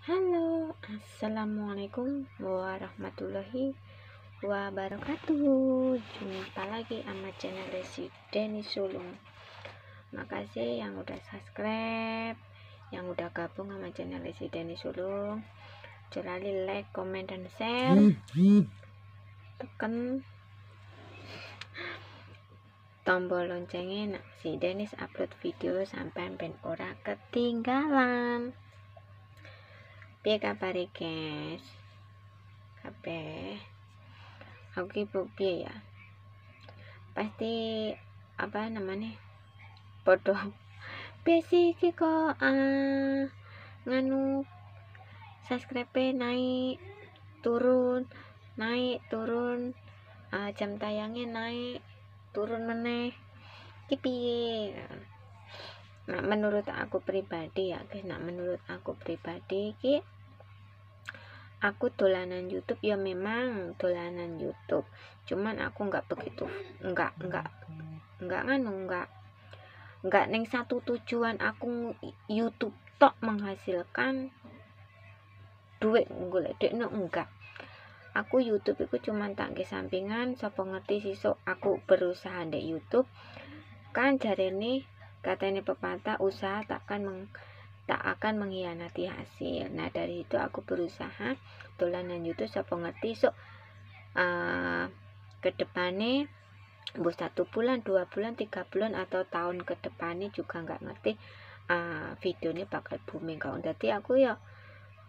Halo, Assalamualaikum warahmatullahi wabarakatuh Jumpa lagi sama channel Resi Deni Sulung Makasih yang udah subscribe Yang udah gabung sama channel Resi Deni Sulung Jangan like, comment, dan share Tekan tombol loncengnya si Denis upload video sampai ben ora ketinggalan piye kabare guys kabeh aku ibu piye ya pasti apa namanya podo besi sih kok uh, nganu subscribe naik turun naik turun uh, jam tayangnya naik turun meneh Kipi piye nah menurut aku pribadi ya guys nah menurut aku pribadi ki aku dolanan YouTube ya memang dolanan YouTube cuman aku nggak begitu nggak nggak nggak nganu nggak nggak neng satu tujuan aku YouTube tok menghasilkan duit nggolek duit no enggak aku YouTube itu cuma tangki sampingan sopo ngerti so aku berusaha di YouTube kan jari nih kata ini pepatah, usaha takkan meng, tak akan mengkhianati hasil. Nah, dari itu aku berusaha dolanan YouTube siapa ngerti so uh, ah, depannya bu satu bulan, dua bulan, tiga bulan atau tahun ke depannya juga nggak ngerti uh, ah, video ini bakal booming kau. Jadi aku ya uh,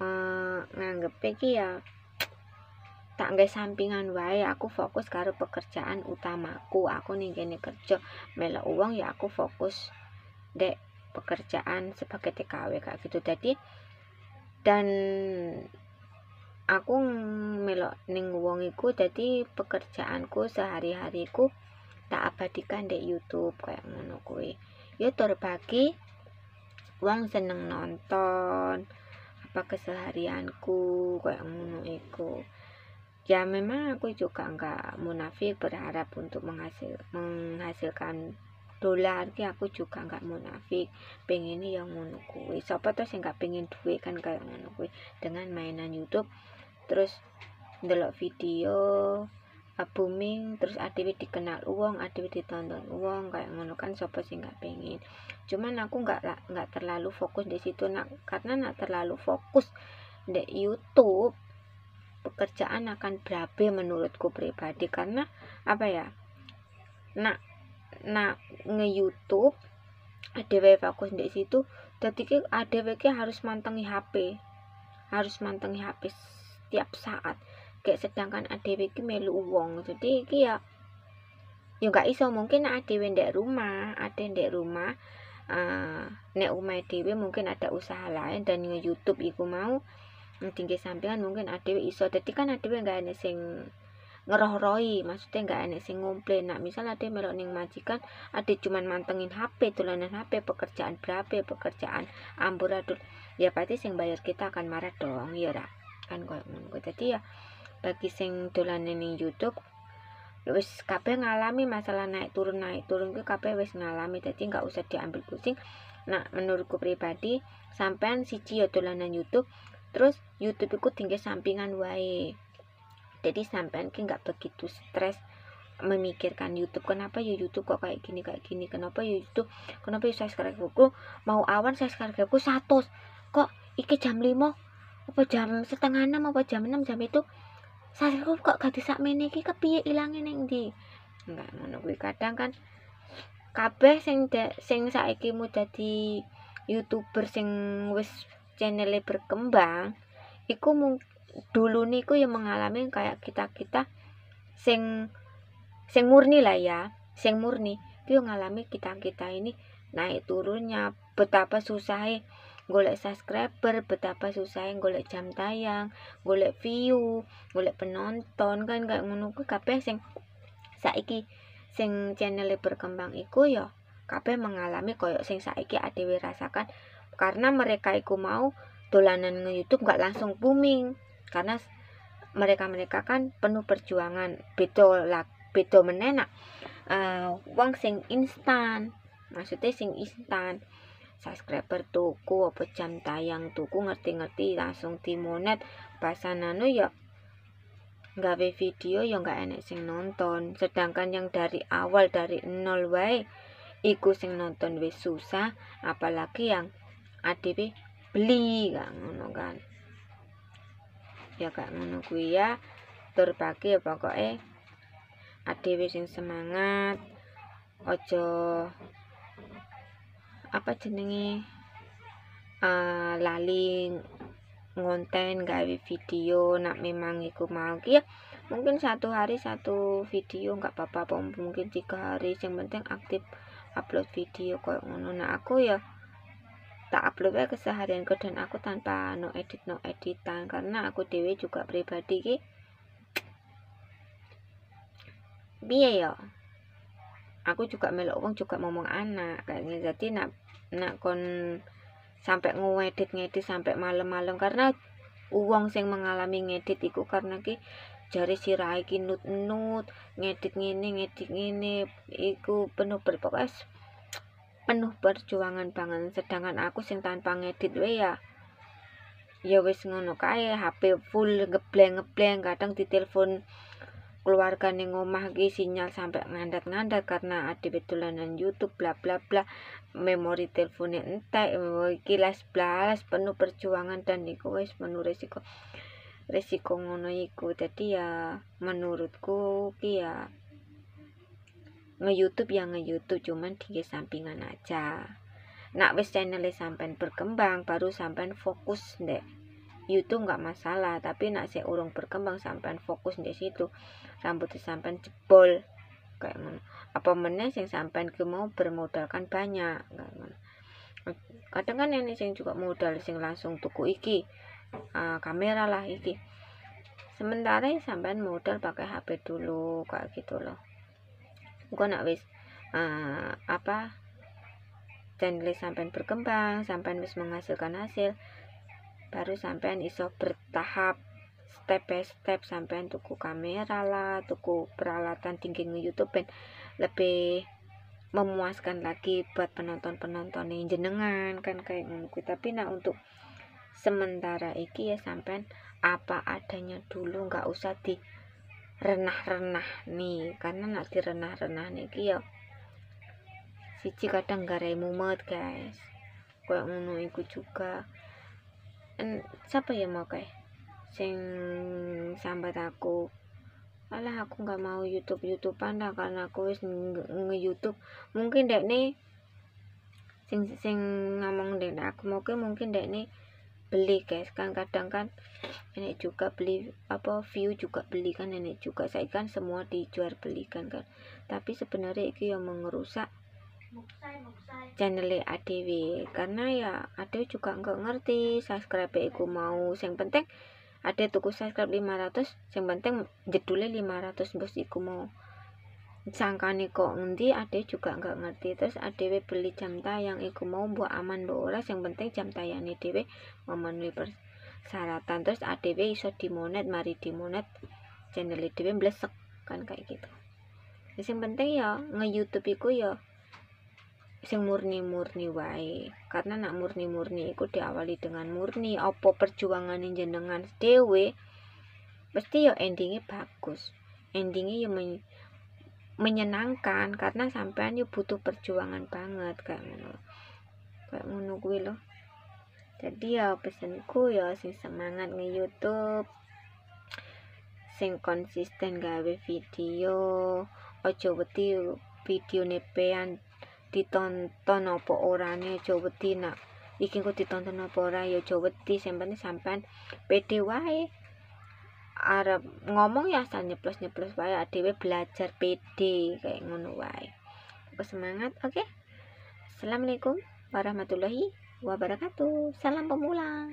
ah, nganggep lagi ya tak nggak sampingan wae aku fokus karo pekerjaan utamaku aku nih gini kerja melok uang ya aku fokus dek pekerjaan sebagai TKW kayak gitu tadi dan aku melok ning wong iku jadi pekerjaanku sehari-hariku tak abadikan di YouTube kayak ngono kuwi ya terbagi wong seneng nonton apa keseharianku kayak ngono iku ya memang aku juga enggak munafik berharap untuk menghasil menghasilkan dolar ki aku juga nggak munafik pengen yang ngono kuwi sapa terus yang nggak pengen duit kan kayak ngono kuwi dengan mainan YouTube terus download video booming terus adewe dikenal uang adewe ditonton uang kayak ngono kan sapa sih nggak pengen cuman aku nggak nggak terlalu fokus di situ nak karena nak terlalu fokus di YouTube pekerjaan akan berabe menurutku pribadi karena apa ya nak nak nge-YouTube dhewe fokus di situ jadi ki adewe harus mantengi HP harus mantengi HP setiap saat kayak sedangkan adewe ki melu uang, jadi iki ya ya gak iso mungkin nek adewe ndek rumah ade ndek rumah uh, nek umay dewe mungkin ada usaha lain dan nge YouTube iku mau tinggi sampingan mungkin adewe iso jadi kan adewe gak ada e sing ngeroh-rohi maksudnya nggak enak sih ngomplain nah misal ada melok ning majikan ada cuman mantengin HP tulanan HP pekerjaan berapa pekerjaan amburadul ya pasti sing bayar kita akan marah dong ya ra kan kok ngono jadi ya bagi sing tulanan ning YouTube ya wis kabeh ngalami masalah naik turun naik turun ke kabeh wis ngalami jadi nggak usah diambil pusing nah menurutku pribadi sampean si ya tulanan YouTube terus YouTube iku tinggal sampingan wae jadi sampean ki nggak begitu stres memikirkan YouTube kenapa ya YouTube kok kayak gini kayak gini kenapa ya YouTube kenapa ya aku mau awan aku satu kok iki jam 5 apa jam setengah enam apa jam enam jam itu subscriberku kok gak disak mene iki kepiye ilangin yang di enggak menunggu kadang kan kabeh sing de, sing saiki mau jadi YouTuber sing wis channelnya berkembang iku mungkin dulu niku ya yang mengalami kayak kita-kita sing sing murni lah ya, sing murni. yang mengalami kita-kita ini naik turunnya, betapa susahnya golek subscriber, betapa susahnya golek jam tayang, golek view, golek penonton kan kayak ngono kape kabeh sing saiki sing channel e berkembang iku ya kape mengalami koyo sing saiki adewe rasakan karena mereka iku mau dolanan nge YouTube gak langsung booming karena mereka-mereka kan penuh perjuangan beda lah beda menenak uh, eh, wong sing instan maksudnya sing instan subscriber tuku apa jam tayang tuku ngerti-ngerti langsung dimonet pasan anu ya nggawe video ya nggak enek sing nonton sedangkan yang dari awal dari nol wae iku sing nonton wis susah apalagi yang ADP beli gak ngono kan ya gak ngono kuwi ya tur pagi ya pokoke adewe sing semangat ojo apa jenenge uh, lali ngonten gawe video nak memang iku mau ya mungkin satu hari satu video nggak apa-apa mungkin tiga hari yang penting aktif upload video kok ngono nah aku ya tak upload wae keseharianku dan aku tanpa no edit no editan karena aku dewe juga pribadi ki biaya yo aku juga melok wong juga ngomong anak kayaknya jadi nak nak kon sampai ngedit ngedit sampai malam-malam karena uang sing mengalami ngedit iku karena ki jari si ki nut-nut ngedit ngene ngedit ngene iku penuh berpokoknya penuh perjuangan banget sedangkan aku sing tanpa ngedit we ya ya wis ngono kae HP full ngebleng ngebleng kadang ditelepon keluarga ning omah ki sinyal sampai ngandat-ngandat karena ada betulanan YouTube bla bla bla memori teleponnya entek memori oh, kilas blas penuh perjuangan dan iku wis penuh resiko resiko ngono iku jadi ya menurutku ki ya nge-youtube yang nge-youtube cuman di sampingan aja nak wis channel sampean berkembang baru sampean fokus ndek YouTube nggak masalah tapi nak saya urung berkembang sampean fokus di situ rambut sampean jebol kayak mana apa meneh sih sampean ke mau bermodalkan banyak kayak mana kadang kan ini sing juga modal sing langsung tuku iki uh, kamera lah iki sementara ya sampean modal pakai HP dulu kayak gitu loh engko nak wis uh, apa channel sampean berkembang sampean wis menghasilkan hasil baru sampean iso bertahap step by step sampean tuku kamera lah tuku peralatan tinggi nge YouTube ben lebih memuaskan lagi buat penonton-penonton yang jenengan kan kayak ngono tapi nah untuk sementara iki ya sampean apa adanya dulu nggak usah di renah-renah nih karena nak di renah nih niki ya siji kadang garai mumet guys kayak ngono iku juga en, siapa ya mau kayak sing sambat aku alah aku nggak mau YouTube youtube panda karena aku wis nge YouTube mungkin dek nih sing sing ngomong dek aku mungkin mungkin dek nih beli guys kan kadang kan nenek juga beli apa view juga beli kan nenek juga saya kan semua dijual belikan kan tapi sebenarnya itu yang mengerusak channelnya ADW karena ya ada juga enggak ngerti subscribe aku mau yang penting ada tuku subscribe 500 yang penting jedulnya 500 bos iku mau sangkane kok ngendi ade juga nggak ngerti terus adewe beli jam tayang iku mau buat aman mbok oras yang penting jam tayang tayangnya dhewe memenuhi persyaratan terus adewe iso dimonet mari dimonet channel dhewe blesek kan kayak gitu terus yang penting ya nge-youtube iku ya sing murni-murni wae karena nak murni-murni iku diawali dengan murni opo perjuangan jenengan dewe pasti ya endingnya bagus endingnya ya menyenangkan karena sampean yo butuh perjuangan banget kayak ngono kayak ngono kuwi loh jadi ya pesenku ya sing semangat nge YouTube sing konsisten gawe video ojo wedi video nepean ditonton apa orangnya, ojo wedi nak iki ku ditonton apa ora ya ojo wedi sampean sampean pede wae arep ngomong ya asal nyeplos-nyeplos wae dhewe belajar PD kayak ngono wae. semangat, oke? Okay? Assalamualaikum warahmatullahi wabarakatuh. Salam pemula.